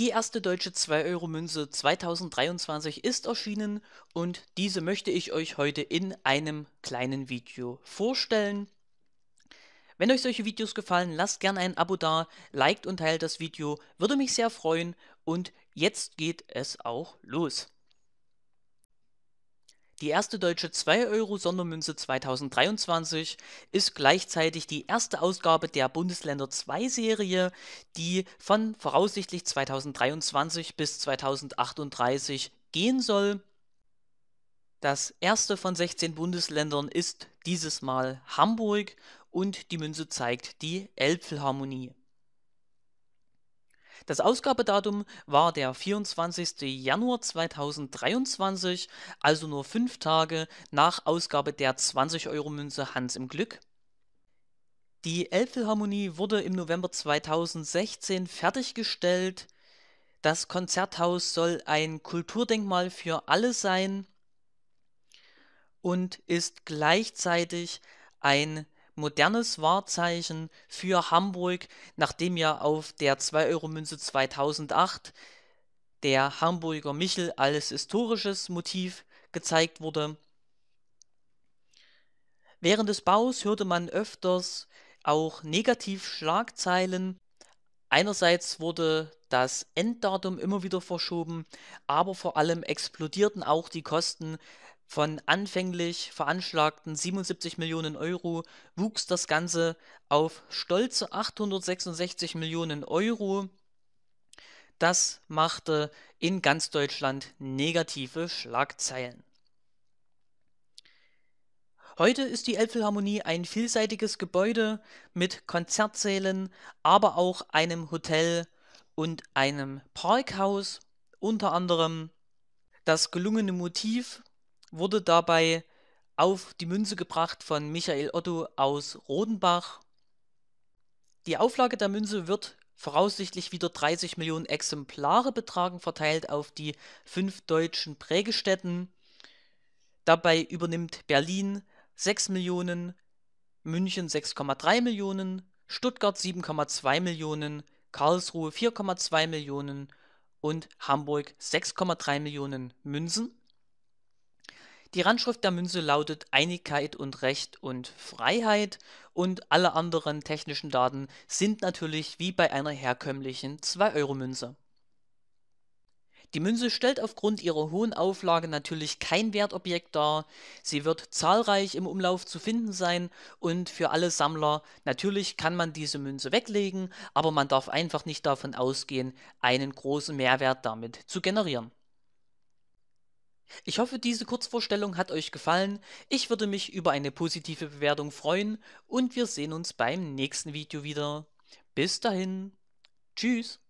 Die erste deutsche 2-Euro-Münze 2023 ist erschienen und diese möchte ich euch heute in einem kleinen Video vorstellen. Wenn euch solche Videos gefallen, lasst gerne ein Abo da, liked und teilt das Video, würde mich sehr freuen und jetzt geht es auch los. Die erste deutsche 2-Euro-Sondermünze 2023 ist gleichzeitig die erste Ausgabe der Bundesländer 2-Serie, die von voraussichtlich 2023 bis 2038 gehen soll. Das erste von 16 Bundesländern ist dieses Mal Hamburg und die Münze zeigt die Elbphilharmonie. Das Ausgabedatum war der 24. Januar 2023, also nur fünf Tage nach Ausgabe der 20-Euro-Münze Hans im Glück. Die Elbphilharmonie wurde im November 2016 fertiggestellt. Das Konzerthaus soll ein Kulturdenkmal für alle sein und ist gleichzeitig ein modernes Wahrzeichen für Hamburg, nachdem ja auf der 2-Euro-Münze 2008 der Hamburger Michel als historisches Motiv gezeigt wurde. Während des Baus hörte man öfters auch Negativschlagzeilen. Einerseits wurde das Enddatum immer wieder verschoben, aber vor allem explodierten auch die Kosten von anfänglich veranschlagten 77 Millionen Euro wuchs das Ganze auf stolze 866 Millionen Euro. Das machte in ganz Deutschland negative Schlagzeilen. Heute ist die Elbphilharmonie ein vielseitiges Gebäude mit Konzertsälen, aber auch einem Hotel und einem Parkhaus, unter anderem das gelungene Motiv wurde dabei auf die Münze gebracht von Michael Otto aus Rodenbach. Die Auflage der Münze wird voraussichtlich wieder 30 Millionen Exemplare betragen, verteilt auf die fünf deutschen Prägestätten. Dabei übernimmt Berlin 6 Millionen, München 6,3 Millionen, Stuttgart 7,2 Millionen, Karlsruhe 4,2 Millionen und Hamburg 6,3 Millionen Münzen. Die Randschrift der Münze lautet Einigkeit und Recht und Freiheit und alle anderen technischen Daten sind natürlich wie bei einer herkömmlichen 2-Euro-Münze. Die Münze stellt aufgrund ihrer hohen Auflage natürlich kein Wertobjekt dar, sie wird zahlreich im Umlauf zu finden sein und für alle Sammler natürlich kann man diese Münze weglegen, aber man darf einfach nicht davon ausgehen, einen großen Mehrwert damit zu generieren. Ich hoffe, diese Kurzvorstellung hat euch gefallen. Ich würde mich über eine positive Bewertung freuen und wir sehen uns beim nächsten Video wieder. Bis dahin. Tschüss.